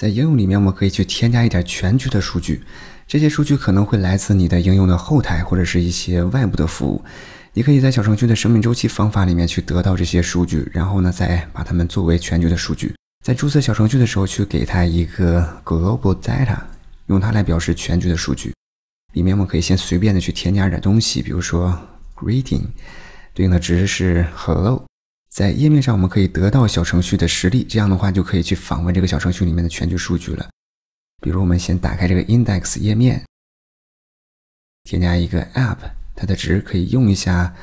在应用里面，我们可以去添加一点全局的数据，这些数据可能会来自你的应用的后台或者是一些外部的服务。你可以在小程序的生命周期方法里面去得到这些数据，然后呢，再把它们作为全局的数据，在注册小程序的时候去给它一个 global data，用它来表示全局的数据。里面我们可以先随便的去添加点东西，比如说 greeting，对应的值是 hello。在页面上，我们可以得到小程序的实例，这样的话就可以去访问这个小程序里面的全局数据了。比如，我们先打开这个 index 页面，添加一个 app，它的值可以用一下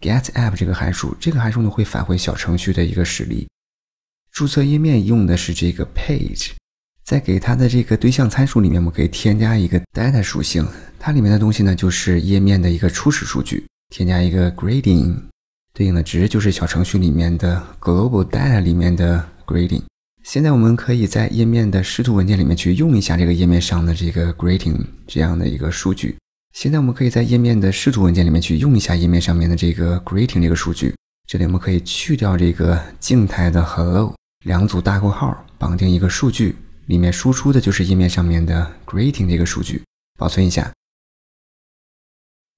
getApp 这个函数。这个函数呢，会返回小程序的一个实例。注册页面用的是这个 page，在给它的这个对象参数里面，我们可以添加一个 data 属性，它里面的东西呢，就是页面的一个初始数据。添加一个 g r a d i n g 对应的值就是小程序里面的 global data 里面的 g r a d i n g 现在我们可以在页面的视图文件里面去用一下这个页面上的这个 greeting 这样的一个数据。现在我们可以在页面的视图文件里面去用一下页面上面的这个 greeting 这个数据。这里我们可以去掉这个静态的 hello，两组大括号绑定一个数据，里面输出的就是页面上面的 greeting 这个数据。保存一下，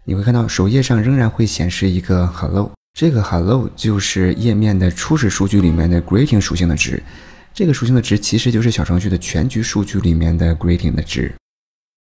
你会看到首页上仍然会显示一个 hello。这个 hello 就是页面的初始数据里面的 greeting 属性的值，这个属性的值其实就是小程序的全局数据里面的 greeting 的值。